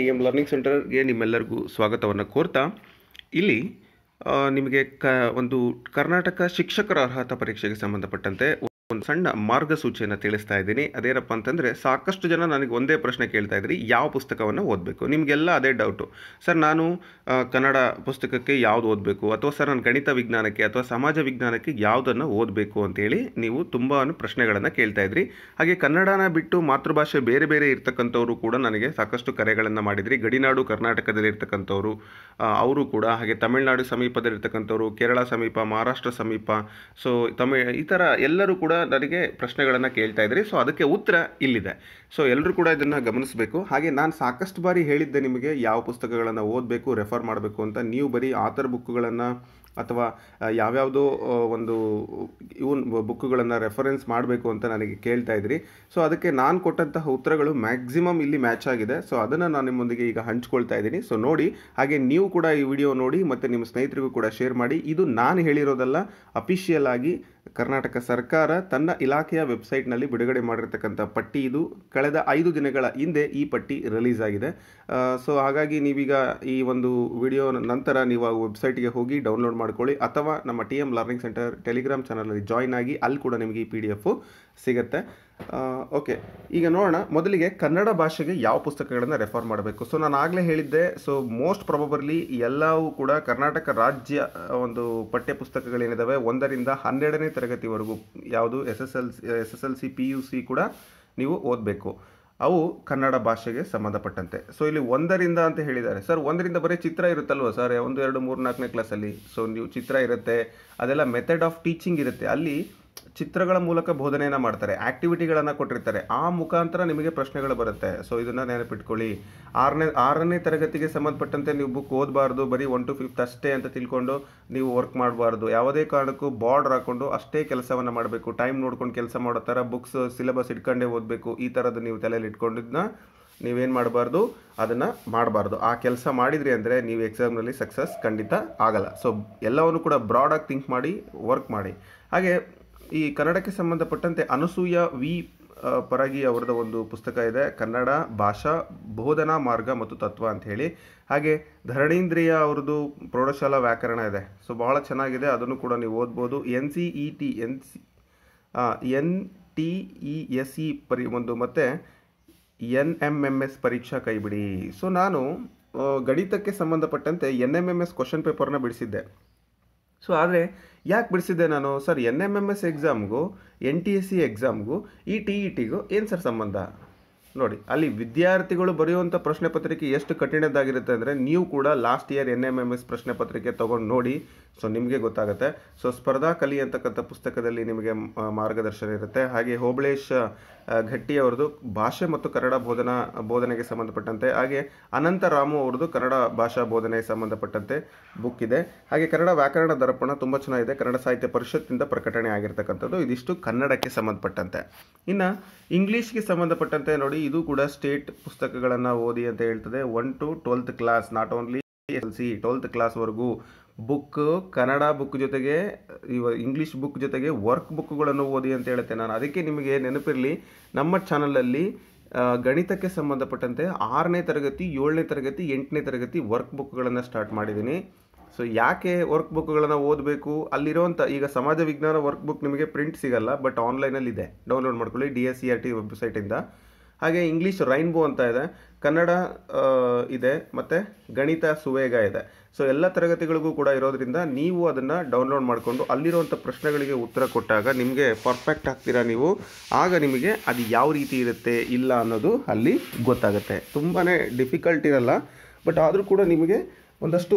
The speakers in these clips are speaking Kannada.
ಟಿ ಎಮ್ ಲರ್ನಿಂಗ್ ಸೆಂಟರ್ಗೆ ನಿಮ್ಮೆಲ್ಲರಿಗೂ ಸ್ವಾಗತವನ್ನು ಕೋರ್ತಾ ಇಲ್ಲಿ ನಿಮಗೆ ಒಂದು ಕರ್ನಾಟಕ ಶಿಕ್ಷಕರ ಅರ್ಹತಾ ಪರೀಕ್ಷೆಗೆ ಸಂಬಂಧಪಟ್ಟಂತೆ ಒಂದು ಸಣ್ಣ ಮಾರ್ಗಸೂಚಿಯನ್ನು ತಿಳಿಸ್ತಾ ಇದ್ದೀನಿ ಅದೇನಪ್ಪ ಅಂತಂದರೆ ಸಾಕಷ್ಟು ಜನ ನನಗೆ ಒಂದೇ ಪ್ರಶ್ನೆ ಕೇಳ್ತಾ ಇದ್ರಿ ಯಾವ ಪುಸ್ತಕವನ್ನು ಓದಬೇಕು ನಿಮಗೆಲ್ಲ ಅದೇ ಡೌಟು ಸರ್ ನಾನು ಕನ್ನಡ ಪುಸ್ತಕಕ್ಕೆ ಯಾವುದು ಓದಬೇಕು ಅಥವಾ ಸರ್ ನಾನು ಗಣಿತ ವಿಜ್ಞಾನಕ್ಕೆ ಅಥವಾ ಸಮಾಜ ವಿಜ್ಞಾನಕ್ಕೆ ಯಾವುದನ್ನು ಓದಬೇಕು ಅಂತೇಳಿ ನೀವು ತುಂಬ ಪ್ರಶ್ನೆಗಳನ್ನು ಕೇಳ್ತಾ ಇದ್ರಿ ಹಾಗೆ ಕನ್ನಡನ ಬಿಟ್ಟು ಮಾತೃಭಾಷೆ ಬೇರೆ ಬೇರೆ ಇರ್ತಕ್ಕಂಥವರು ಕೂಡ ನನಗೆ ಸಾಕಷ್ಟು ಕರೆಗಳನ್ನು ಮಾಡಿದ್ರಿ ಗಡಿನಾಡು ಕರ್ನಾಟಕದಲ್ಲಿ ಇರ್ತಕ್ಕಂಥವರು ಅವರು ಕೂಡ ಹಾಗೆ ತಮಿಳುನಾಡು ಸಮೀಪದಲ್ಲಿರ್ತಕ್ಕಂಥವ್ರು ಕೇರಳ ಸಮೀಪ ಮಹಾರಾಷ್ಟ್ರ ಸಮೀಪ ಸೊ ತಮಿಳ್ ಈ ಥರ ಎಲ್ಲರೂ ಕೂಡ ನನಗೆ ಪ್ರಶ್ನೆಗಳನ್ನು ಕೇಳ್ತಾ ಇದ್ರಿ ಸೊ ಅದಕ್ಕೆ ಉತ್ತರ ಇಲ್ಲಿದೆ ಸೊ ಎಲ್ಲರೂ ಕೂಡ ಇದನ್ನು ಗಮನಿಸಬೇಕು ಹಾಗೆ ನಾನು ಸಾಕಷ್ಟು ಬಾರಿ ಹೇಳಿದ್ದೆ ನಿಮಗೆ ಯಾವ ಪುಸ್ತಕಗಳನ್ನು ಓದಬೇಕು ರೆಫರ್ ಮಾಡಬೇಕು ಅಂತ ನೀವು ಬರೀ ಆಥರ್ ಬುಕ್ಗಳನ್ನು ಅಥವಾ ಯಾವ್ಯಾವುದೋ ಒಂದು ಇವನ್ ಬುಕ್ಕುಗಳನ್ನು ರೆಫರೆನ್ಸ್ ಮಾಡಬೇಕು ಅಂತ ನನಗೆ ಕೇಳ್ತಾ ಇದ್ರಿ ಸೊ ಅದಕ್ಕೆ ನಾನು ಕೊಟ್ಟಂತಹ ಉತ್ತರಗಳು ಮ್ಯಾಕ್ಸಿಮಮ್ ಇಲ್ಲಿ ಮ್ಯಾಚ್ ಆಗಿದೆ ಸೊ ಅದನ್ನು ನಾನು ನಿಮ್ಮೊಂದಿಗೆ ಈಗ ಹಂಚ್ಕೊಳ್ತಾ ಇದ್ದೀನಿ ಸೊ ನೋಡಿ ಹಾಗೆ ನೀವು ಕೂಡ ಈ ವಿಡಿಯೋ ನೋಡಿ ಮತ್ತು ನಿಮ್ಮ ಸ್ನೇಹಿತರಿಗೂ ಕೂಡ ಶೇರ್ ಮಾಡಿ ಇದು ನಾನು ಹೇಳಿರೋದಲ್ಲ ಅಫಿಷಿಯಲ್ ಆಗಿ ಕರ್ನಾಟಕ ಸರ್ಕಾರ ತನ್ನ ಇಲಾಖೆಯ ವೆಬ್ಸೈಟ್ನಲ್ಲಿ ಬಿಡುಗಡೆ ಮಾಡಿರ್ತಕ್ಕಂಥ ಪಟ್ಟಿ ಇದು ಕಳೆದ ಐದು ದಿನಗಳ ಹಿಂದೆ ಈ ಪಟ್ಟಿ ರಿಲೀಸ್ ಆಗಿದೆ ಸೊ ಹಾಗಾಗಿ ನೀವೀಗ ಈ ಒಂದು ವಿಡಿಯೋ ನಂತರ ನೀವು ಆ ವೆಬ್ಸೈಟ್ಗೆ ಹೋಗಿ ಡೌನ್ಲೋಡ್ ಮಾಡಿ ಮಾಡ್ಕೊಳ್ಳಿ ಅಥವಾ ನಮ್ಮ T M learning centre Telegram ಚಾನಲಲ್ಲಿ ಜಾಯ್ನ್ ಆಗಿ ಅಲ್ಲಿ ಕೂಡ ನಿಮಗೆ ಈ ಪಿ ಡಿ ಎಫು ಸಿಗುತ್ತೆ ಓಕೆ ಈಗ ನೋಡೋಣ ಮೊದಲಿಗೆ ಕನ್ನಡ ಭಾಷೆಗೆ ಯಾವ ಪುಸ್ತಕಗಳನ್ನು ರೆಫರ್ ಮಾಡಬೇಕು ಸೊ ನಾನು ಆಗಲೇ ಹೇಳಿದ್ದೆ ಸೊ ಮೋಸ್ಟ್ ಪ್ರಾಬಬರ್ಲಿ ಎಲ್ಲವೂ ಕೂಡ ಕರ್ನಾಟಕ ರಾಜ್ಯ ಒಂದು ಪಠ್ಯ ಪುಸ್ತಕಗಳೇನಿದ್ದಾವೆ ಒಂದರಿಂದ ಹನ್ನೆರಡನೇ ತರಗತಿವರೆಗೂ ಯಾವುದು S S L S S L C P U C ಕೂಡ ನೀವು ಓದಬೇಕು ಅವು ಕನ್ನಡ ಭಾಷೆಗೆ ಸಂಬಂಧಪಟ್ಟಂತೆ ಸೊ ಇಲ್ಲಿ ಒಂದರಿಂದ ಅಂತ ಹೇಳಿದ್ದಾರೆ ಸರ್ ಒಂದರಿಂದ ಬರೀ ಚಿತ್ರ ಇರುತ್ತಲ್ವ ಸರ್ ಒಂದು ಎರಡು ಮೂರು ನಾಲ್ಕನೇ ಕ್ಲಾಸಲ್ಲಿ ಸೊ ನೀವು ಚಿತ್ರ ಇರುತ್ತೆ ಅದೆಲ್ಲ ಮೆಥಡ್ ಆಫ್ ಟೀಚಿಂಗ್ ಇರುತ್ತೆ ಅಲ್ಲಿ ಚಿತ್ರಗಳ ಮೂಲಕ ಬೋಧನೆಯನ್ನು ಮಾಡ್ತಾರೆ ಆ್ಯಕ್ಟಿವಿಟಿಗಳನ್ನು ಕೊಟ್ಟಿರ್ತಾರೆ ಆ ಮುಖಾಂತರ ನಿಮಗೆ ಪ್ರಶ್ನೆಗಳು ಬರುತ್ತೆ ಸೊ ಇದನ್ನು ನೆನಪಿಟ್ಕೊಳ್ಳಿ ಆರನೇ ಆರನೇ ತರಗತಿಗೆ ಸಂಬಂಧಪಟ್ಟಂತೆ ನೀವು ಬುಕ್ ಓದಬಾರ್ದು ಬರೀ ಒನ್ ಟು ಫಿಫ್ತ್ ಅಷ್ಟೇ ಅಂತ ತಿಳ್ಕೊಂಡು ನೀವು ವರ್ಕ್ ಮಾಡಬಾರ್ದು ಯಾವುದೇ ಕಾರಣಕ್ಕೂ ಬಾರ್ಡ್ರ್ ಹಾಕ್ಕೊಂಡು ಅಷ್ಟೇ ಕೆಲಸವನ್ನು ಮಾಡಬೇಕು ಟೈಮ್ ನೋಡ್ಕೊಂಡು ಕೆಲಸ ಮಾಡೋ ಥರ ಬುಕ್ಸ್ ಸಿಲೆಬಸ್ ಇಟ್ಕೊಂಡೇ ಓದಬೇಕು ಈ ಥರದ್ದು ನೀವು ತಲೆಯಲ್ಲಿ ಇಟ್ಕೊಂಡಿದ್ದನ್ನ ನೀವೇನು ಮಾಡಬಾರ್ದು ಅದನ್ನು ಮಾಡಬಾರ್ದು ಆ ಕೆಲಸ ಮಾಡಿದ್ರಿ ಅಂದರೆ ನೀವು ಎಕ್ಸಾಮ್ನಲ್ಲಿ ಸಕ್ಸಸ್ ಖಂಡಿತ ಆಗಲ್ಲ ಸೊ ಎಲ್ಲವನ್ನು ಕೂಡ ಬ್ರಾಡಾಗಿ ಥಿಂಕ್ ಮಾಡಿ ವರ್ಕ್ ಮಾಡಿ ಹಾಗೆ ಈ ಕನ್ನಡಕ್ಕೆ ಸಂಬಂಧಪಟ್ಟಂತೆ ಅನಸೂಯ ವಿ ಪರಗಿ ಅವರದ ಒಂದು ಪುಸ್ತಕ ಇದೆ ಕನ್ನಡ ಭಾಷಾ ಬೋಧನಾ ಮಾರ್ಗ ಮತ್ತು ತತ್ವ ಅಂತ ಹೇಳಿ ಹಾಗೆ ಧರಣೀಂದ್ರಿಯ ಅವರದು ಪ್ರೌಢಶಾಲಾ ವ್ಯಾಕರಣ ಇದೆ ಸೊ ಬಹಳ ಚೆನ್ನಾಗಿದೆ ಅದನ್ನು ಕೂಡ ನೀವು ಓದ್ಬೋದು N C E T N C N T E S E ಪರಿ ಒಂದು ಮತ್ತು ಎನ್ ಎಮ್ ಎಮ್ ಎಸ್ ಪರೀಕ್ಷಾ ಕೈಬಿಡಿ ಸೊ ನಾನು ಗಣಿತಕ್ಕೆ ಸಂಬಂಧಪಟ್ಟಂತೆ N M M S question ಪೇಪರ್ನ ಬಿಡಿಸಿದ್ದೆ ಸೊ ಆದರೆ ಯಾಕೆ ಬಿಡಿಸಿದ್ದೆ ನಾನು sir N M M S ಎಕ್ಸಾಮ್ಗೂ ಎನ್ ಟಿ ಎಸ್ ಸಿ ಎಕ್ಸಾಮ್ಗೂ ಈ ಟಿ ಇ e ಟಿಗೂ ಏನು ಸರ್ ಸಂಬಂಧ ನೋಡಿ ಅಲ್ಲಿ ವಿದ್ಯಾರ್ಥಿಗಳು ಬರೆಯುವಂಥ ಪ್ರಶ್ನೆ ಪತ್ರಿಕೆ ಎಷ್ಟು ಕಠಿಣದಾಗಿರುತ್ತೆ ಅಂದರೆ ನೀವು ಕೂಡ last year N M M S ಪ್ರಶ್ನೆ ಪತ್ರಿಕೆ ತೊಗೊಂಡು ನೋಡಿ ಸೊ ನಿಮಗೆ ಗೊತ್ತಾಗುತ್ತೆ ಸೊ ಸ್ಪರ್ಧಾ ಕಲಿ ಅಂತಕ್ಕಂಥ ಪುಸ್ತಕದಲ್ಲಿ ನಿಮಗೆ ಮಾರ್ಗದರ್ಶನ ಇರುತ್ತೆ ಹಾಗೆ ಹೋಬಳೇಶ್ ಘಟ್ಟಿಯವರದು ಭಾಷೆ ಮತ್ತು ಕನ್ನಡ ಬೋಧನಾ ಬೋಧನೆಗೆ ಸಂಬಂಧಪಟ್ಟಂತೆ ಹಾಗೆ ಅನಂತ ರಾಮು ಅವ್ರದ್ದು ಕನ್ನಡ ಭಾಷಾ ಬೋಧನೆಗೆ ಸಂಬಂಧಪಟ್ಟಂತೆ ಬುಕ್ ಇದೆ ಹಾಗೆ ಕನ್ನಡ ವ್ಯಾಕರಣ ದರ್ಪಣ ತುಂಬ ಚೆನ್ನಾಗಿದೆ ಕನ್ನಡ ಸಾಹಿತ್ಯ ಪರಿಷತ್ತಿಂದ ಪ್ರಕಟಣೆ ಆಗಿರ್ತಕ್ಕಂಥದ್ದು ಇದಿಷ್ಟು ಕನ್ನಡಕ್ಕೆ ಸಂಬಂಧಪಟ್ಟಂತೆ ಇನ್ನು ಇಂಗ್ಲೀಷ್ಗೆ ಸಂಬಂಧಪಟ್ಟಂತೆ ನೋಡಿ ಇದು ಕೂಡ ಸ್ಟೇಟ್ ಪುಸ್ತಕಗಳನ್ನು ಓದಿ ಅಂತ ಹೇಳ್ತದೆ one to twelfth class not only L C twelfth ಕ್ಲಾಸ್ವರೆಗೂ ಬುಕ್ ಕನ್ನಡ ಬುಕ್ ಜೊತೆಗೆ ಇವ ಇಂಗ್ಲೀಷ್ ಬುಕ್ ಜೊತೆಗೆ ವರ್ಕ್ ಬುಕ್ಗಳನ್ನು ಓದಿ ಅಂತ ಹೇಳುತ್ತೆ ನಾನು ಅದಕ್ಕೆ ನಿಮಗೆ ನೆನಪಿರಲಿ ನಮ್ಮ ಚಾನಲಲ್ಲಿ ಗಣಿತಕ್ಕೆ ಸಂಬಂಧಪಟ್ಟಂತೆ ಆರನೇ ತರಗತಿ ಏಳನೇ ತರಗತಿ ಎಂಟನೇ ತರಗತಿ ವರ್ಕ್ ಬುಕ್ಗಳನ್ನು ಸ್ಟಾರ್ಟ್ ಮಾಡಿದ್ದೀನಿ ಸೊ ಯಾಕೆ ವರ್ಕ್ ಬುಕ್ಗಳನ್ನು ಓದಬೇಕು ಅಲ್ಲಿರುವಂಥ ಈಗ ಸಮಾಜ ವಿಜ್ಞಾನ ವರ್ಕ್ ಬುಕ್ ನಿಮಗೆ ಪ್ರಿಂಟ್ ಸಿಗಲ್ಲ ಬಟ್ ಆನ್ಲೈನಲ್ಲಿ ಇದೆ ಡೌನ್ಲೋಡ್ ಮಾಡ್ಕೊಳ್ಳಿ D S C R T ವೆಬ್ಸೈಟಿಂದ ಹಾಗೆ ಇಂಗ್ಲೀಷ್ ರೈನ್ಬೋ ಅಂತ ಇದೆ ಕನ್ನಡ ಇದೆ ಮತ್ತು ಗಣಿತ ಸುವೇಗ ಇದೆ ಸೊ ಎಲ್ಲ ತರಗತಿಗಳಿಗೂ ಕೂಡ ಇರೋದರಿಂದ ನೀವು ಅದನ್ನು ಡೌನ್ಲೋಡ್ ಮಾಡಿಕೊಂಡು ಅಲ್ಲಿರುವಂಥ ಪ್ರಶ್ನೆಗಳಿಗೆ ಉತ್ತರ ಕೊಟ್ಟಾಗ ನಿಮಗೆ ಪರ್ಫೆಕ್ಟ್ ಆಗ್ತೀರಾ ನೀವು ಆಗ ನಿಮಗೆ ಅದು ಯಾವ ರೀತಿ ಇರುತ್ತೆ ಇಲ್ಲ ಅನ್ನೋದು ಅಲ್ಲಿ ಗೊತ್ತಾಗುತ್ತೆ ತುಂಬಾ ಡಿಫಿಕಲ್ಟ್ ಇರಲ್ಲ ಬಟ್ ಆದರೂ ಕೂಡ ನಿಮಗೆ ಒಂದಷ್ಟು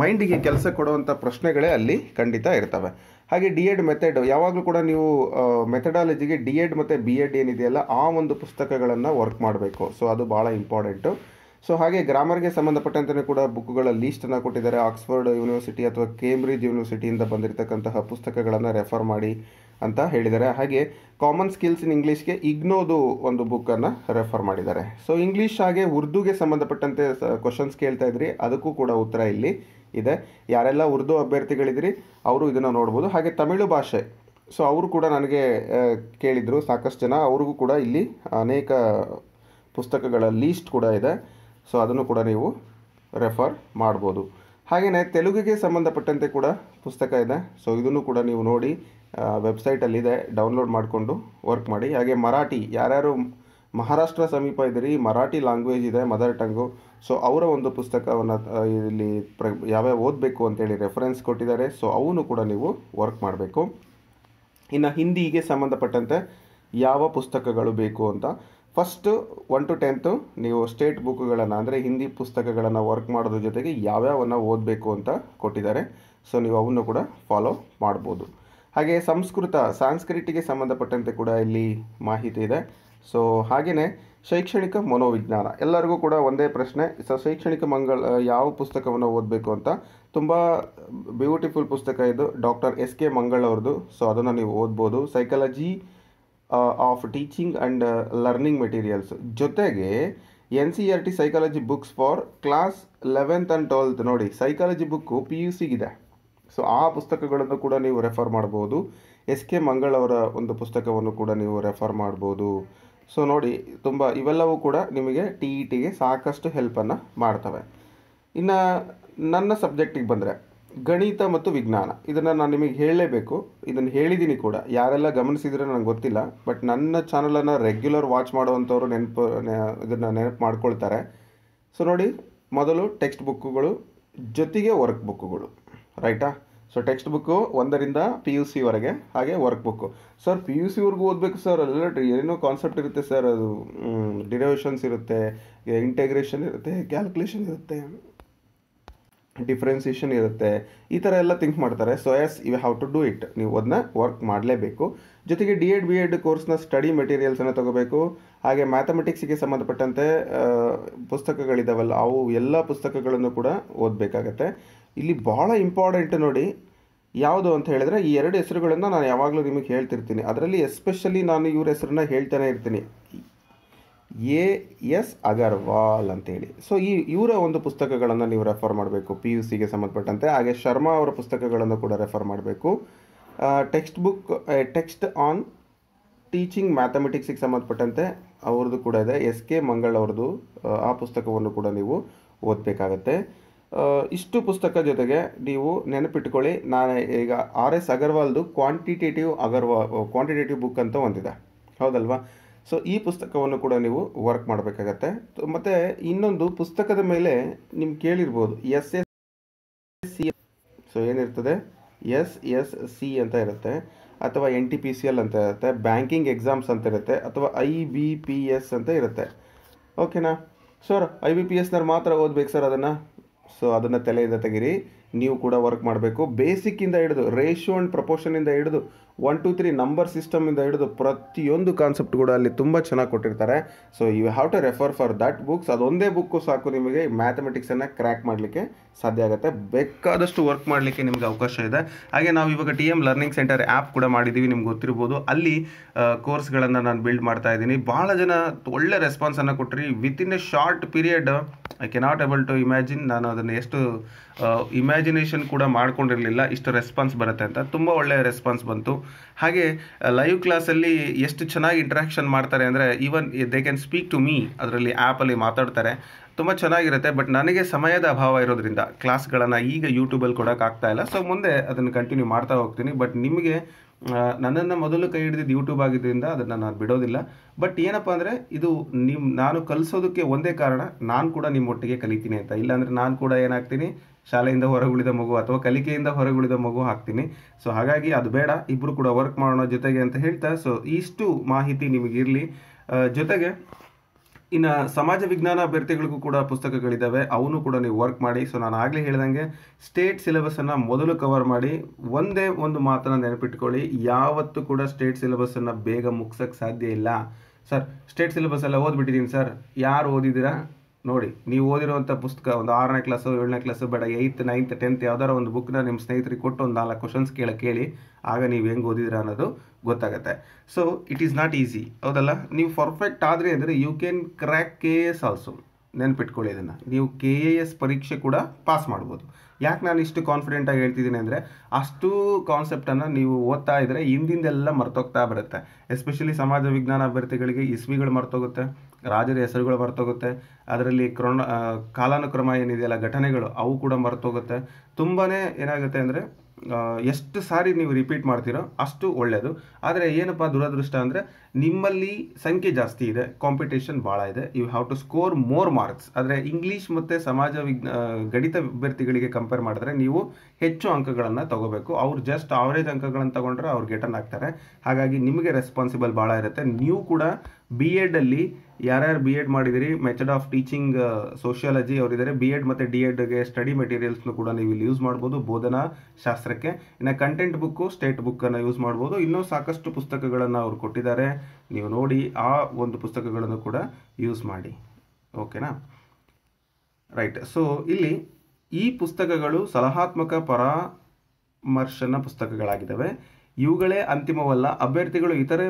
ಮೈಂಡಿಗೆ ಕೆಲಸ ಕೊಡುವಂಥ ಪ್ರಶ್ನೆಗಳೇ ಅಲ್ಲಿ ಖಂಡಿತ ಇರ್ತವೆ ಹಾಗೆ ಡಿ ಎಡ್ ಮೆಥಡ್ ಯಾವಾಗಲೂ ಕೂಡ ನೀವು ಮೆಥಡಾಲಜಿಗೆ ಡಿ ಎಡ್ ಮತ್ತು ಬಿ ಎಡ್ ಏನಿದೆಯಲ್ಲ ಆ ಒಂದು ಪುಸ್ತಕಗಳನ್ನು ವರ್ಕ್ ಮಾಡಬೇಕು ಸೊ ಅದು ಭಾಳ ಇಂಪಾರ್ಟೆಂಟು ಸೊ ಹಾಗೆ ಗ್ರಾಮರ್ಗೆ ಸಂಬಂಧಪಟ್ಟಂತೆ ಕೂಡ ಬುಕ್ಗಳ ಲೀಸ್ಟನ್ನು ಕೊಟ್ಟಿದ್ದಾರೆ ಆಕ್ಸ್ಫರ್ಡ್ ಯೂನಿವರ್ಸಿಟಿ ಅಥವಾ ಕೇಂಬ್ರಿಡ್ಜ್ ಯೂನಿವರ್ಸಿಟಿಯಿಂದ ಬಂದಿರತಕ್ಕಂತಹ ಪುಸ್ತಕಗಳನ್ನು ರೆಫರ್ ಮಾಡಿ ಅಂತ ಹೇಳಿದ್ದಾರೆ ಹಾಗೆ ಕಾಮನ್ ಸ್ಕಿಲ್ಸ್ ಇನ್ ಇಂಗ್ಲೀಷ್ಗೆ ಇಗ್ನೋದು ಒಂದು ಬುಕ್ಕನ್ನು ರೆಫರ್ ಮಾಡಿದ್ದಾರೆ ಸೊ ಇಂಗ್ಲೀಷ್ ಹಾಗೆ ಉರ್ದುಗೆ ಸಂಬಂಧಪಟ್ಟಂತೆ ಕ್ವಶನ್ಸ್ ಕೇಳ್ತಾ ಇದ್ರಿ ಅದಕ್ಕೂ ಕೂಡ ಉತ್ತರ ಇಲ್ಲಿ ಇದೆ ಯಾರೆಲ್ಲ ಉರ್ದು ಅಭ್ಯರ್ಥಿಗಳಿದ್ರಿ ಅವರು ಇದನ್ನು ನೋಡ್ಬೋದು ಹಾಗೆ ತಮಿಳು ಭಾಷೆ ಸೊ ಅವರು ಕೂಡ ನನಗೆ ಕೇಳಿದರು ಸಾಕಷ್ಟು ಜನ ಅವ್ರಿಗೂ ಕೂಡ ಇಲ್ಲಿ ಅನೇಕ ಪುಸ್ತಕಗಳ ಲೀಸ್ಟ್ ಕೂಡ ಇದೆ ಸೊ ಅದನ್ನು ಕೂಡ ನೀವು ರೆಫರ್ ಮಾಡ್ಬೋದು ಹಾಗೆಯೇ ತೆಲುಗಿಗೆ ಸಂಬಂಧಪಟ್ಟಂತೆ ಕೂಡ ಪುಸ್ತಕ ಇದೆ ಸೊ ಇದನ್ನು ಕೂಡ ನೀವು ನೋಡಿ ವೆಬ್ಸೈಟಲ್ಲಿದೆ ಡೌನ್ಲೋಡ್ ಮಾಡಿಕೊಂಡು ವರ್ಕ್ ಮಾಡಿ ಹಾಗೆ ಮರಾಠಿ ಯಾರ್ಯಾರು ಮಹಾರಾಷ್ಟ್ರ ಸಮೀಪ ಇದೆ ರೀ ಮರಾಠಿ ಲ್ಯಾಂಗ್ವೇಜ್ ಇದೆ ಮದರ್ ಟಂಗು ಸೊ ಅವರ ಒಂದು ಪುಸ್ತಕವನ್ನು ಇಲ್ಲಿ ಪ್ರ ಯಾವ್ಯಾವ ಓದಬೇಕು ಅಂತೇಳಿ ರೆಫರೆನ್ಸ್ ಕೊಟ್ಟಿದ್ದಾರೆ ಸೊ ಅವನು ಕೂಡ ನೀವು ವರ್ಕ್ ಮಾಡಬೇಕು ಇನ್ನು ಹಿಂದಿಗೆ ಸಂಬಂಧಪಟ್ಟಂತೆ ಯಾವ ಪುಸ್ತಕಗಳು ಬೇಕು ಅಂತ ಫಸ್ಟು ಒನ್ ಟು ಟೆಂತು ನೀವು ಸ್ಟೇಟ್ ಬುಕ್ಗಳನ್ನು ಅಂದರೆ ಹಿಂದಿ ಪುಸ್ತಕಗಳನ್ನು ವರ್ಕ್ ಮಾಡೋದ್ರ ಜೊತೆಗೆ ಯಾವ್ಯಾವನ್ನು ಓದಬೇಕು ಅಂತ ಕೊಟ್ಟಿದ್ದಾರೆ ಸೊ ನೀವು ಅವನ್ನು ಕೂಡ ಫಾಲೋ ಮಾಡ್ಬೋದು ಹಾಗೆ ಸಂಸ್ಕೃತ ಸಾಂಸ್ಕೃತಿಗೆ ಸಂಬಂಧಪಟ್ಟಂತೆ ಕೂಡ ಇಲ್ಲಿ ಮಾಹಿತಿ ಇದೆ ಸೊ ಹಾಗೆಯೇ ಶೈಕ್ಷಣಿಕ ಮನೋವಿಜ್ಞಾನ ಎಲ್ಲರಿಗೂ ಕೂಡ ಒಂದೇ ಪ್ರಶ್ನೆ ಸೊ ಶೈಕ್ಷಣಿಕ ಮಂಗಳ ಯಾವ ಪುಸ್ತಕವನ್ನು ಓದಬೇಕು ಅಂತ ತುಂಬ ಬ್ಯೂಟಿಫುಲ್ ಪುಸ್ತಕ ಇದು ಡಾಕ್ಟರ್ ಎಸ್ ಕೆ ಮಂಗಳ್ ಅವ್ರದ್ದು ಸೊ ಅದನ್ನು ನೀವು ಓದ್ಬೋದು psychology of teaching and learning materials ಜೊತೆಗೆ N C R T psychology books for class eleventh and twelfth ನೋಡಿ ಸೈಕಾಲಜಿ ಬುಕ್ಕು ಪಿ ಯು ಸಿಗಿದೆ ಸೊ ಆ ಪುಸ್ತಕಗಳನ್ನು ಕೂಡ ನೀವು ರೆಫರ್ ಮಾಡ್ಬೋದು ಎಸ್ ಕೆ ಮಂಗಳ್ ಅವರ ಒಂದು ಪುಸ್ತಕವನ್ನು ಕೂಡ ನೀವು ರೆಫರ್ ಮಾಡ್ಬೋದು ಸೊ ನೋಡಿ ತುಂಬ ಇವೆಲ್ಲವೂ ಕೂಡ ನಿಮಗೆ ಟಿ ಇ e ಟಿಗೆ ಸಾಕಷ್ಟು ಹೆಲ್ಪನ್ನು ಮಾಡ್ತವೆ ಇನ್ನು ನನ್ನ ಸಬ್ಜೆಕ್ಟಿಗೆ ಬಂದರೆ ಗಣಿತ ಮತ್ತು ವಿಜ್ಞಾನ ಇದನ್ನು ನಾನು ನಿಮಗೆ ಹೇಳಲೇಬೇಕು ಇದನ್ನು ಹೇಳಿದ್ದೀನಿ ಕೂಡ ಯಾರೆಲ್ಲ ಗಮನಿಸಿದ್ರೆ ನನಗೆ ಗೊತ್ತಿಲ್ಲ ಬಟ್ ನನ್ನ ಚಾನಲನ್ನು ರೆಗ್ಯುಲರ್ ವಾಚ್ ಮಾಡುವಂಥವ್ರು ನೆನಪು ಇದನ್ನು ನೆನಪು ಮಾಡ್ಕೊಳ್ತಾರೆ ಸೊ ನೋಡಿ ಮೊದಲು ಟೆಕ್ಸ್ಟ್ ಬುಕ್ಕುಗಳು ಜೊತೆಗೆ ವರ್ಕ್ ಬುಕ್ಕುಗಳು ರೈಟಾ ಸೊ ಟೆಕ್ಸ್ಟ್ ಬುಕ್ಕು ಒಂದರಿಂದ ಪಿ ಯು ಸಿವರೆಗೆ ಹಾಗೆ work book sir P U ಸಿವರೆಗೂ ಓದಬೇಕು ಸರ್ ಅದೆಲ್ಲ ಏನೋ ಕಾನ್ಸೆಪ್ಟ್ ಇರುತ್ತೆ ಸರ್ ಅದು ಡಿರೈವೇಷನ್ಸ್ ಇರುತ್ತೆ ಇಂಟೆಗ್ರೇಷನ್ ಇರುತ್ತೆ ಕ್ಯಾಲ್ಕುಲೇಷನ್ ಇರುತ್ತೆ ಡಿಫ್ರೆನ್ಸಿಯೇಷನ್ ಇರುತ್ತೆ ಈ ಥರ ಎಲ್ಲ ಥಿಂಕ್ ಮಾಡ್ತಾರೆ so yes you have to do it ನೀವು ಅದನ್ನ ವರ್ಕ್ ಮಾಡಲೇಬೇಕು ಜೊತೆಗೆ ಡಿ ಎಡ್ ಬಿ ಎಡ್ ಕೋರ್ಸ್ನ ಸ್ಟಡಿ ಮೆಟೀರಿಯಲ್ಸನ್ನು ತಗೋಬೇಕು ಹಾಗೆ ಮ್ಯಾಥಮೆಟಿಕ್ಸಿಗೆ ಸಂಬಂಧಪಟ್ಟಂತೆ ಪುಸ್ತಕಗಳಿದ್ದಾವಲ್ಲ ಅವು ಎಲ್ಲ ಪುಸ್ತಕಗಳನ್ನು ಕೂಡ ಓದಬೇಕಾಗತ್ತೆ ಇಲ್ಲಿ ಬಹಳ ಇಂಪಾರ್ಟೆಂಟ್ ನೋಡಿ ಯಾವುದು ಅಂತ ಹೇಳಿದ್ರೆ ಈ ಎರಡು ಹೆಸರುಗಳನ್ನು ನಾನು ಯಾವಾಗಲೂ ನಿಮಗೆ ಹೇಳ್ತಿರ್ತೀನಿ ಅದರಲ್ಲಿ ಎಸ್ಪೆಷಲಿ ನಾನು ಇವ್ರ ಹೆಸರನ್ನ ಹೇಳ್ತಾನೆ ಇರ್ತೀನಿ ಎ ಎಸ್ ಅಗರ್ವಾಲ್ ಅಂತೇಳಿ ಸೊ ಈ ಇವರ ಒಂದು ಪುಸ್ತಕಗಳನ್ನು ನೀವು ರೆಫರ್ ಮಾಡಬೇಕು ಪಿ ಯು ಸಿಗೆ ಸಂಬಂಧಪಟ್ಟಂತೆ ಹಾಗೆ ಶರ್ಮಾ ಅವರ ಪುಸ್ತಕಗಳನ್ನು ಕೂಡ ರೆಫರ್ ಮಾಡಬೇಕು text book text on teaching ಮ್ಯಾಥಮೆಟಿಕ್ಸಿಗೆ ಸಂಬಂಧಪಟ್ಟಂತೆ ಅವ್ರದ್ದು ಕೂಡ ಇದೆ ಎಸ್ ಕೆ ಮಂಗಳ್ ಅವ್ರದ್ದು ಆ ಪುಸ್ತಕವನ್ನು ಕೂಡ ನೀವು ಓದಬೇಕಾಗತ್ತೆ ಇಷ್ಟು ಪುಸ್ತಕ ಜೊತೆಗೆ ನೀವು ನೆನಪಿಟ್ಕೊಳ್ಳಿ ನಾನು ಈಗ ಆರ್ ಎಸ್ ಅಗರ್ವಾಲ್ದು ಕ್ವಾಂಟಿಟೇಟಿವ್ ಅಗರ್ವಾ ಕ್ವಾಂಟಿಟೇಟಿವ್ ಬುಕ್ ಅಂತ ಒಂದಿದೆ ಹೌದಲ್ವಾ ಸೊ ಈ ಪುಸ್ತಕವನ್ನು ಕೂಡ ನೀವು ವರ್ಕ್ ಮಾಡಬೇಕಾಗತ್ತೆ ಮತ್ತು ಇನ್ನೊಂದು ಪುಸ್ತಕದ ಮೇಲೆ ನಿಮ್ಗೆ ಕೇಳಿರ್ಬೋದು ಎಸ್ ಎಸ್ ಸಿ ಸೊ ಏನಿರ್ತದೆ ಎಸ್ ಎಸ್ ಸಿ ಅಂತ ಇರುತ್ತೆ ಅಥವಾ N T P C L ಅಂತ ಇರುತ್ತೆ ಬ್ಯಾಂಕಿಂಗ್ ಎಕ್ಸಾಮ್ಸ್ ಅಂತ ಇರುತ್ತೆ ಅಥವಾ ಐ ಬಿ ಪಿ ಎಸ್ ಅಂತ ಇರುತ್ತೆ ಓಕೆನಾ ಸರ್ ಐ ಬಿ ಪಿ ಎಸ್ನವ್ರು ಮಾತ್ರ ಓದ್ಬೇಕು ಸರ್ ಅದನ್ನು ಸೊ ಅದನ್ನು ತಲೆಯಿಂದ ತೆಗಿರಿ ನೀವು ಕೂಡ ವರ್ಕ್ ಮಾಡಬೇಕು ಬೇಸಿಕ್ಕಿಂದ ಹಿಡಿದು ರೇಷಿಯೋ ಆ್ಯಂಡ್ ಪ್ರಪೋರ್ಷನಿಂದ ಹಿಡಿದು ಒನ್ ಟು ತ್ರೀ ನಂಬರ್ ಸಿಸ್ಟಮಿಂದ ಹಿಡಿದು ಪ್ರತಿಯೊಂದು ಕಾನ್ಸೆಪ್ಟ್ ಕೂಡ ಅಲ್ಲಿ ತುಂಬ ಚೆನ್ನಾಗಿ ಕೊಟ್ಟಿರ್ತಾರೆ so you have to refer for that books ಅದೊಂದೇ ಬುಕ್ಕು ಸಾಕು ನಿಮಗೆ ಮ್ಯಾಥಮೆಟಿಕ್ಸನ್ನು ಕ್ರ್ಯಾಕ್ ಮಾಡಲಿಕ್ಕೆ ಸಾಧ್ಯ ಆಗುತ್ತೆ ಬೇಕಾದಷ್ಟು ವರ್ಕ್ ಮಾಡಲಿಕ್ಕೆ ನಿಮಗೆ ಅವಕಾಶ ಇದೆ ಹಾಗೆ ನಾವು ಇವಾಗ T M learning centre app ಕೂಡ ಮಾಡಿದ್ದೀವಿ ನಿಮ್ಗೆ ಗೊತ್ತಿರ್ಬೋದು ಅಲ್ಲಿ ಕೋರ್ಸ್ಗಳನ್ನು ನಾನು ಬಿಲ್ಡ್ ಮಾಡ್ತಾ ಇದ್ದೀನಿ ಭಾಳ ಜನ ಒಳ್ಳೆ ರೆಸ್ಪಾನ್ಸನ್ನು ಕೊಟ್ಟರಿ within a short period I cannot able to imagine ನಾನು ಅದನ್ನು ಎಷ್ಟು ಇಮ್ಯಾಜಿನೇಷನ್ ಕೂಡ ಮಾಡ್ಕೊಂಡಿರಲಿಲ್ಲ ಇಷ್ಟು ರೆಸ್ಪಾನ್ಸ್ ಬರುತ್ತೆ ಅಂತ ತುಂಬ ಒಳ್ಳೆಯ ರೆಸ್ಪಾನ್ಸ್ ಬಂತು ಹಾಗೆ ಲೈವ್ ಕ್ಲಾಸಲ್ಲಿ ಎಷ್ಟು ಚೆನ್ನಾಗಿ ಇಂಟ್ರಾಕ್ಷನ್ ಮಾಡ್ತಾರೆ ಅಂದರೆ even they can speak to me ಅದರಲ್ಲಿ ಆ್ಯಪಲ್ಲಿ ಮಾತಾಡ್ತಾರೆ ತುಂಬ ಚೆನ್ನಾಗಿರುತ್ತೆ ಬಟ್ ನನಗೆ ಸಮಯದ ಅಭಾವ ಇರೋದ್ರಿಂದ ಕ್ಲಾಸ್ಗಳನ್ನು ಈಗ ಯೂಟ್ಯೂಬಲ್ಲಿ ಕೊಡೋಕ್ಕಾಗ್ತಾ ಇಲ್ಲ ಸೊ ಮುಂದೆ ಅದನ್ನು ಕಂಟಿನ್ಯೂ ಮಾಡ್ತಾ ಹೋಗ್ತೀನಿ ಬಟ್ ನಿಮಗೆ ನನ್ನನ್ನು ಮೊದಲು ಕೈ ಹಿಡಿದಿದ್ದು ಯೂಟ್ಯೂಬ್ ಆಗಿದ್ದರಿಂದ ಅದನ್ನು ನಾನು ಬಿಡೋದಿಲ್ಲ ಬಟ್ ಏನಪ್ಪ ಅಂದರೆ ಇದು ನಿಮ್ಮ ನಾನು ಕಲಿಸೋದಕ್ಕೆ ಒಂದೇ ಕಾರಣ ನಾನು ಕೂಡ ನಿಮ್ಮೊಟ್ಟಿಗೆ ಕಲಿತೀನಿ ಅಂತ ಇಲ್ಲಾಂದರೆ ನಾನು ಕೂಡ ಏನಾಗ್ತೀನಿ ಶಾಲೆಯಿಂದ ಹೊರಗುಳಿದ ಮಗು ಅಥವಾ ಕಲಿಕೆಯಿಂದ ಹೊರಗುಳಿದ ಮಗು ಹಾಕ್ತೀನಿ ಸೊ ಹಾಗಾಗಿ ಅದು ಬೇಡ ಇಬ್ಬರು ಕೂಡ ವರ್ಕ್ ಮಾಡೋಣ ಜೊತೆಗೆ ಅಂತ ಹೇಳ್ತಾ ಸೊ ಇಷ್ಟು ಮಾಹಿತಿ ನಿಮಗಿರಲಿ ಜೊತೆಗೆ ಇನ್ನು ಸಮಾಜ ವಿಜ್ಞಾನ ಅಭ್ಯರ್ಥಿಗಳಿಗೂ ಕೂಡ ಪುಸ್ತಕಗಳಿದ್ದಾವೆ ಅವನು ಕೂಡ ನೀವು ವರ್ಕ್ ಮಾಡಿ ಸೊ ನಾನು ಆಗಲೇ ಹೇಳಿದಂಗೆ ಸ್ಟೇಟ್ ಸಿಲೆಬಸ್ಸನ್ನು ಮೊದಲು ಕವರ್ ಮಾಡಿ ಒಂದೇ ಒಂದು ಮಾತನ್ನು ನೆನಪಿಟ್ಕೊಳ್ಳಿ ಯಾವತ್ತೂ ಕೂಡ ಸ್ಟೇಟ್ ಸಿಲೆಬಸ್ಸನ್ನು ಬೇಗ ಮುಗ್ಸೋಕ್ಕೆ ಸಾಧ್ಯ ಇಲ್ಲ ಸರ್ ಸ್ಟೇಟ್ ಸಿಲೆಬಸ್ ಎಲ್ಲ ಓದ್ಬಿಟ್ಟಿದ್ದೀನಿ ಸರ್ ಯಾರು ಓದಿದ್ದೀರಾ ನೋಡಿ ನೀವು ಓದಿರುವಂಥ ಪುಸ್ತಕ ಒಂದು ಆರನೇ ಕ್ಲಾಸು ಏಳನೇ ಕ್ಲಾಸು ಬೇಡ ಏತ್ ನೈನ್ತ್ ಟೆಂತ್ ಯಾವ್ದಾರ ಒಂದು ಬುಕ್ನ ನಿಮ್ಮ ಸ್ನೇಹಿತರಿಗೆ ಕೊಟ್ಟು ಒಂದು ನಾಲ್ಕು ಕ್ವಶನ್ಸ್ ಕೇಳ ಕೇಳಿ ಆಗ ನೀವು ಹೆಂಗೆ ಓದಿದಿರ ಅನ್ನೋದು ಗೊತ್ತಾಗುತ್ತೆ so it is not easy ಹೌದಲ್ಲ ನೀವು ಪರ್ಫೆಕ್ಟ್ ಆದರೆ ಅಂದರೆ you can crack K A S also ನೆನ್ಪಿಟ್ಕೊಳ್ಳಿ ಅದನ್ನು ನೀವು ಕೆ ಎ ಎಸ್ ಪರೀಕ್ಷೆ ಕೂಡ ಪಾಸ್ ಮಾಡ್ಬೋದು ಯಾಕೆ ನಾನು ಇಷ್ಟು ಕಾನ್ಫಿಡೆಂಟಾಗಿ ಹೇಳ್ತಿದ್ದೀನಿ ಅಂದರೆ ಅಷ್ಟು ಕಾನ್ಸೆಪ್ಟನ್ನು ನೀವು ಓದ್ತಾ ಇದ್ದರೆ ಹಿಂದಿಂದೆಲ್ಲ ಮರ್ತೋಗ್ತಾ ಬರುತ್ತೆ ಎಸ್ಪೆಷಲಿ ಸಮಾಜ ವಿಜ್ಞಾನ ಅಭ್ಯರ್ಥಿಗಳಿಗೆ ಇಸ್ವಿಗಳು ಮರ್ತೋಗುತ್ತೆ ರಾಜರ ಹೆಸರುಗಳು ಮರ್ತೋಗುತ್ತೆ ಅದರಲ್ಲಿ ಕ್ರೋಣ ಕಾಲಾನುಕ್ರಮ ಏನಿದೆಯಲ್ಲ ಘಟನೆಗಳು ಅವು ಕೂಡ ಮರ್ತೋಗುತ್ತೆ ತುಂಬಾ ಏನಾಗುತ್ತೆ ಅಂದರೆ ಎಷ್ಟು ಸಾರಿ ನೀವು ರಿಪೀಟ್ ಮಾಡ್ತೀರೋ ಅಷ್ಟು ಒಳ್ಳೆಯದು ಆದರೆ ಏನಪ್ಪ ದುರದೃಷ್ಟ ಅಂದರೆ ನಿಮ್ಮಲ್ಲಿ ಸಂಖ್ಯೆ ಜಾಸ್ತಿ ಇದೆ ಕಾಂಪಿಟೇಷನ್ ಭಾಳ ಇದೆ you have to score more marks ಆದರೆ ಇಂಗ್ಲೀಷ್ ಮತ್ತು ಸಮಾಜ ವಿಜ್ಞ ಗಣಿತ ಅಭ್ಯರ್ಥಿಗಳಿಗೆ ಕಂಪೇರ್ ಮಾಡಿದ್ರೆ ನೀವು ಹೆಚ್ಚು ಅಂಕಗಳನ್ನು ತಗೋಬೇಕು ಅವ್ರು ಜಸ್ಟ್ ಆವರೇಜ್ ಅಂಕಗಳನ್ನು ತಗೊಂಡ್ರೆ ಅವ್ರು ಗೆಟನ್ ಆಗ್ತಾರೆ ಹಾಗಾಗಿ ನಿಮಗೆ ರೆಸ್ಪಾನ್ಸಿಬಲ್ ಭಾಳ ಇರುತ್ತೆ ನೀವು ಕೂಡ ಬಿ ಅಲ್ಲಿ ಯಾರ್ಯಾರು ಬಿ ಎಡ್ ಮಾಡಿದಿರಿ ಮೆಥಡ್ ಆಫ್ ಟೀಚಿಂಗ್ ಸೋಷಿಯಾಲಜಿ ಅವರಿದ್ದಾರೆ ಬಿ ಎಡ್ ಮತ್ತು ಡಿ ಎಡ್ಗೆ ಸ್ಟಡಿ ಮೆಟೀರಿಯಲ್ಸ್ನು ಕೂಡ ನೀವು ಇಲ್ಲಿ ಯೂಸ್ ಮಾಡ್ಬೋದು ಬೋಧನಾ ಶಾಸ್ತ್ರಕ್ಕೆ ಇನ್ನು ಕಂಟೆಂಟ್ ಬುಕ್ಕು ಸ್ಟೇಟ್ ಬುಕ್ಕನ್ನು ಯೂಸ್ ಮಾಡ್ಬೋದು ಇನ್ನೂ ಸಾಕಷ್ಟು ಪುಸ್ತಕಗಳನ್ನು ಅವರು ಕೊಟ್ಟಿದ್ದಾರೆ ನೀವು ನೋಡಿ ಆ ಒಂದು ಪುಸ್ತಕಗಳನ್ನು ಕೂಡ ಯೂಸ್ ಮಾಡಿ ಓಕೆನಾ ರೈಟ್ ಸೊ ಇಲ್ಲಿ ಈ ಪುಸ್ತಕಗಳು ಸಲಹಾತ್ಮಕ ಪರಾಮರ್ಶನ ಪುಸ್ತಕಗಳಾಗಿದ್ದಾವೆ ಇವುಗಳೇ ಅಂತಿಮವಲ್ಲ ಅಭ್ಯರ್ಥಿಗಳು ಇತರೆ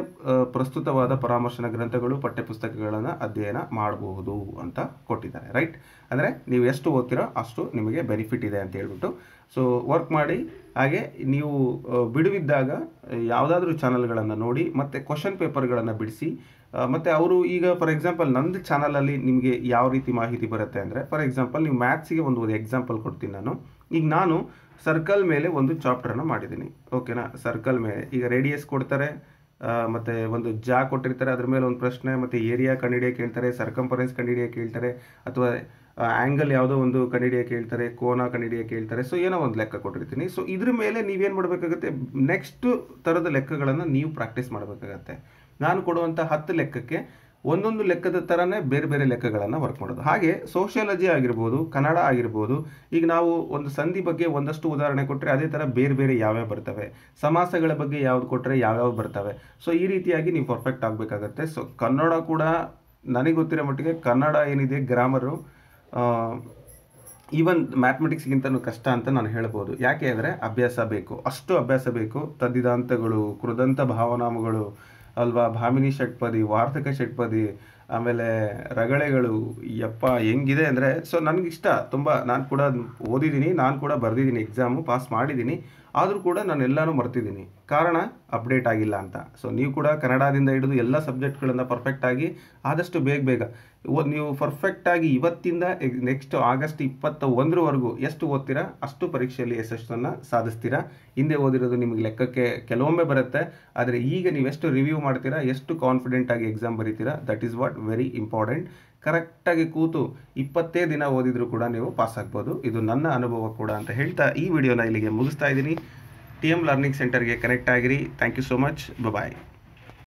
ಪ್ರಸ್ತುತವಾದ ಪರಾಮರ್ಶನ ಗ್ರಂಥಗಳು ಪಠ್ಯಪುಸ್ತಕಗಳನ್ನು ಅಧ್ಯಯನ ಮಾಡಬಹುದು ಅಂತ ಕೊಟ್ಟಿದ್ದಾರೆ ರೈಟ್ ಅಂದರೆ ನೀವು ಎಷ್ಟು ಓದ್ತೀರೋ ಅಷ್ಟು ನಿಮಗೆ ಬೆನಿಫಿಟ್ ಇದೆ ಅಂತ ಹೇಳ್ಬಿಟ್ಟು ಸೊ ವರ್ಕ್ ಮಾಡಿ ಹಾಗೆ ನೀವು ಬಿಡುವಿದ್ದಾಗ ಯಾವುದಾದ್ರೂ ಚಾನಲ್ಗಳನ್ನು ನೋಡಿ ಮತ್ತು ಕ್ವಶನ್ ಪೇಪರ್ಗಳನ್ನು ಬಿಡಿಸಿ ಮತ್ತು ಅವರು ಈಗ ಫಾರ್ ಎಕ್ಸಾಂಪಲ್ ನಂದು ಚಾನಲಲ್ಲಿ ನಿಮಗೆ ಯಾವ ರೀತಿ ಮಾಹಿತಿ ಬರುತ್ತೆ ಅಂದರೆ ಫಾರ್ ಎಕ್ಸಾಂಪಲ್ ನೀವು ಮ್ಯಾಥ್ಸಿಗೆ ಒಂದು ಎಕ್ಸಾಂಪಲ್ ಕೊಡ್ತೀನಿ ನಾನು ಈಗ ನಾನು ಸರ್ಕಲ್ ಮೇಲೆ ಒಂದು ಚಾಪ್ಟ್ರನ್ನು ಮಾಡಿದ್ದೀನಿ ಓಕೆನಾ ಸರ್ಕಲ್ ಮೇಲೆ ಈಗ ರೇಡಿಯಸ್ ಕೊಡ್ತಾರೆ ಮತ್ತು ಒಂದು ಜಾ ಕೊಟ್ಟಿರ್ತಾರೆ ಅದ್ರ ಮೇಲೆ ಒಂದು ಪ್ರಶ್ನೆ ಮತ್ತು ಏರಿಯಾ ಕಂಡಿಡಿಯೋ ಕೇಳ್ತಾರೆ ಸರ್ಕಂಫರೆನ್ಸ್ ಕಂಡಿಡಿಯೋ ಕೇಳ್ತಾರೆ ಅಥವಾ ಆ್ಯಂಗಲ್ ಯಾವುದೋ ಒಂದು ಕಂಡಿಡಿಯೋ ಕೇಳ್ತಾರೆ ಕೋನ ಕಂಡಿಡಿಯೋ ಕೇಳ್ತಾರೆ ಸೊ ಏನೋ ಒಂದು ಲೆಕ್ಕ ಕೊಟ್ಟಿರ್ತೀನಿ ಸೊ ಇದ್ರ ಮೇಲೆ ನೀವೇನು ಮಾಡಬೇಕಾಗುತ್ತೆ ನೆಕ್ಸ್ಟ್ ಥರದ ಲೆಕ್ಕಗಳನ್ನು ನೀವು ಪ್ರಾಕ್ಟೀಸ್ ಮಾಡಬೇಕಾಗತ್ತೆ ನಾನು ಕೊಡುವಂಥ ಹತ್ತು ಲೆಕ್ಕಕ್ಕೆ ಒಂದೊಂದು ಲೆಕ್ಕದ ಥರನೇ ಬೇರೆ ಬೇರೆ ಲೆಕ್ಕಗಳನ್ನು ವರ್ಕ್ ಮಾಡೋದು ಹಾಗೆ ಸೋಷಿಯಾಲಜಿ ಆಗಿರ್ಬೋದು ಕನ್ನಡ ಆಗಿರ್ಬೋದು ಈಗ ನಾವು ಒಂದು ಸಂಧಿ ಬಗ್ಗೆ ಒಂದಷ್ಟು ಉದಾಹರಣೆ ಕೊಟ್ಟರೆ ಅದೇ ಥರ ಬೇರೆ ಬೇರೆ ಯಾವ್ಯಾವ ಬರ್ತವೆ ಸಮಾಸಗಳ ಬಗ್ಗೆ ಯಾವ್ದು ಕೊಟ್ಟರೆ ಯಾವ್ಯಾವ ಬರ್ತವೆ ಸೊ ಈ ರೀತಿಯಾಗಿ ನೀವು ಪರ್ಫೆಕ್ಟ್ ಆಗಬೇಕಾಗತ್ತೆ ಸೊ ಕನ್ನಡ ಕೂಡ ನನಗೆ ಗೊತ್ತಿರೋ ಮಟ್ಟಿಗೆ ಕನ್ನಡ ಏನಿದೆ ಗ್ರಾಮರು ಈವನ್ ಮ್ಯಾಥಮೆಟಿಕ್ಸ್ಗಿಂತಲೂ ಕಷ್ಟ ಅಂತ ನಾನು ಹೇಳ್ಬೋದು ಯಾಕೆ ಅಂದರೆ ಅಭ್ಯಾಸ ಬೇಕು ಅಷ್ಟು ಅಭ್ಯಾಸ ಬೇಕು ತದ್ದಿದಾಂತಗಳು ಕೃದಂತ ಭಾವನಾಮಗಳು ಅಲ್ವಾ ಭಾಮಿನಿ ಷಟ್ಪದಿ ವಾರ್ತಕ ಷಟ್ಪದಿ ಆಮೇಲೆ ರಗಳೆಗಳು ಯಪ್ಪ ಹೆಂಗಿದೆ ಅಂದರೆ ಸೊ ನನಗಿಷ್ಟ ತುಂಬ ನಾನು ಕೂಡ ಓದಿದ್ದೀನಿ ನಾನು ಕೂಡ ಬರೆದಿದ್ದೀನಿ ಎಕ್ಸಾಮು ಪಾಸ್ ಮಾಡಿದ್ದೀನಿ ಆದರೂ ಕೂಡ ನಾನು ಎಲ್ಲಾನು ಮರ್ತಿದ್ದೀನಿ ಕಾರಣ ಅಪ್ಡೇಟ್ ಆಗಿಲ್ಲ ಅಂತ ಸೊ ನೀವು ಕೂಡ ಕನ್ನಡದಿಂದ ಹಿಡಿದು ಎಲ್ಲ ಸಬ್ಜೆಕ್ಟ್ಗಳನ್ನು ಪರ್ಫೆಕ್ಟಾಗಿ ಆದಷ್ಟು ಬೇಗ ಬೇಗ ನೀವು ಪರ್ಫೆಕ್ಟಾಗಿ ಇವತ್ತಿಂದ ನೆಕ್ಸ್ಟ್ ಆಗಸ್ಟ್ ಇಪ್ಪತ್ತ ಒಂದರವರೆಗೂ ಎಷ್ಟು ಓದ್ತೀರಾ ಅಷ್ಟು ಪರೀಕ್ಷೆಯಲ್ಲಿ ಯಶಸ್ಸನ್ನು ಸಾಧಿಸ್ತೀರಾ ಹಿಂದೆ ಓದಿರೋದು ನಿಮಗೆ ಲೆಕ್ಕಕ್ಕೆ ಕೆಲವೊಮ್ಮೆ ಬರುತ್ತೆ ಆದರೆ ಈಗ ನೀವೆಷ್ಟು ರಿವ್ಯೂ ಮಾಡ್ತೀರಾ ಎಷ್ಟು ಕಾನ್ಫಿಡೆಂಟಾಗಿ ಎಕ್ಸಾಮ್ ಬರೀತೀರಾ that is what very important ಕರೆಕ್ಟಾಗಿ ಕೂತು ಇಪ್ಪತ್ತೇ ದಿನ ಓದಿದರೂ ಕೂಡ ನೀವು ಪಾಸ್ ಆಗ್ಬೋದು ಇದು ನನ್ನ ಅನುಭವ ಕೂಡ ಅಂತ ಹೇಳ್ತಾ ಈ ವಿಡಿಯೋನ ಇಲ್ಲಿಗೆ ಮುಗಿಸ್ತಾ ಇದ್ದೀನಿ ಟಿ ಎಮ್ ಲರ್ನಿಂಗ್ ಸೆಂಟರ್ಗೆ ಕನೆಕ್ಟ್ ಆಗಿರಿ thank you so much bye